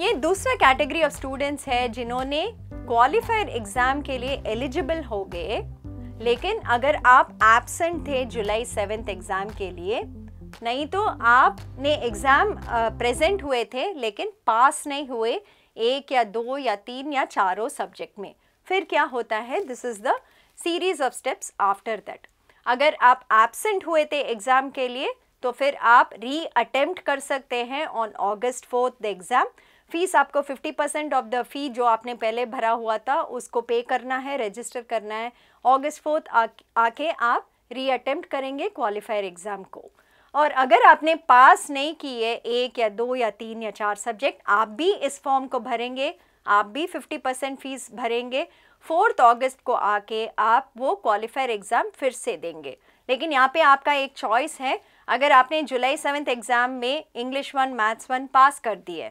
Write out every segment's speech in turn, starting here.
ये दूसरा category of students है जिन्होंने क्वालिफायर एग्जाम के लिए एलिजिबल हो गए लेकिन अगर आप एबसेंट थे जुलाई सेवेंथ एग्ज़ाम के लिए नहीं तो आपने एग्ज़ाम प्रेजेंट हुए थे लेकिन पास नहीं हुए एक या दो या तीन या चारों सब्जेक्ट में फिर क्या होता है this is the series of steps after that अगर आप एबसेंट हुए थे एग्ज़ाम के लिए तो फिर आप री अटेम्प्ट कर सकते हैं on August fourth the exam fees आपको 50 परसेंट ऑफ द फी जो आपने पहले भरा हुआ था उसको पे करना है रजिस्टर करना है ऑगस्ट फोर्थ आके आप रीअटेम्प्ट करेंगे क्वालिफायर एग्ज़ाम को और अगर आपने पास नहीं किए एक या दो या तीन या चार सब्जेक्ट आप भी इस फॉर्म को भरेंगे आप भी 50 परसेंट फीस भरेंगे फोर्थ अगस्त को आके आप वो क्वालिफायर एग्ज़ाम फिर से देंगे लेकिन यहाँ पे आपका एक चॉइस है अगर आपने जुलाई सेवन्थ एग्ज़ाम में English one maths one pass कर दिए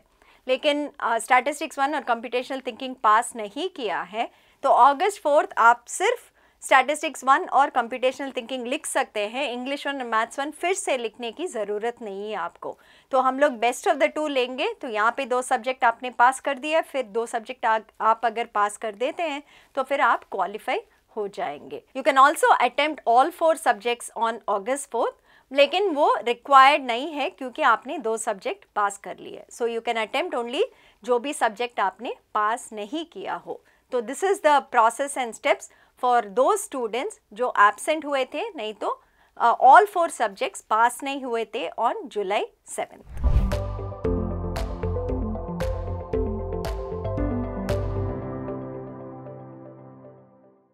लेकिन स्टैटिस्टिक्स वन और कंप्यूटेशनल थिंकिंग पास नहीं किया है तो ऑगस्ट फोर्थ आप सिर्फ स्टैटिस्टिक्स वन और कंप्यूटेशनल थिंकिंग लिख सकते हैं इंग्लिश वन और मैथ्स वन फिर से लिखने की ज़रूरत नहीं है आपको तो हम लोग बेस्ट ऑफ द टू लेंगे तो यहाँ पे दो सब्जेक्ट आपने पास कर दिया फिर दो सब्जेक्ट आप अगर पास कर देते हैं तो फिर आप क्वालिफाई हो जाएंगे you can also attempt all four subjects on August fourth लेकिन वो रिक्वायर्ड नहीं है क्योंकि आपने दो सब्जेक्ट पास कर लिए so you can attempt only जो भी सब्जेक्ट आपने पास नहीं किया हो तो this is the process and steps for दो स्टूडेंट्स जो एबसेंट हुए थे नहीं तो ऑल फोर सब्जेक्ट्स पास नहीं हुए थे ऑन जुलाई सेवेंथ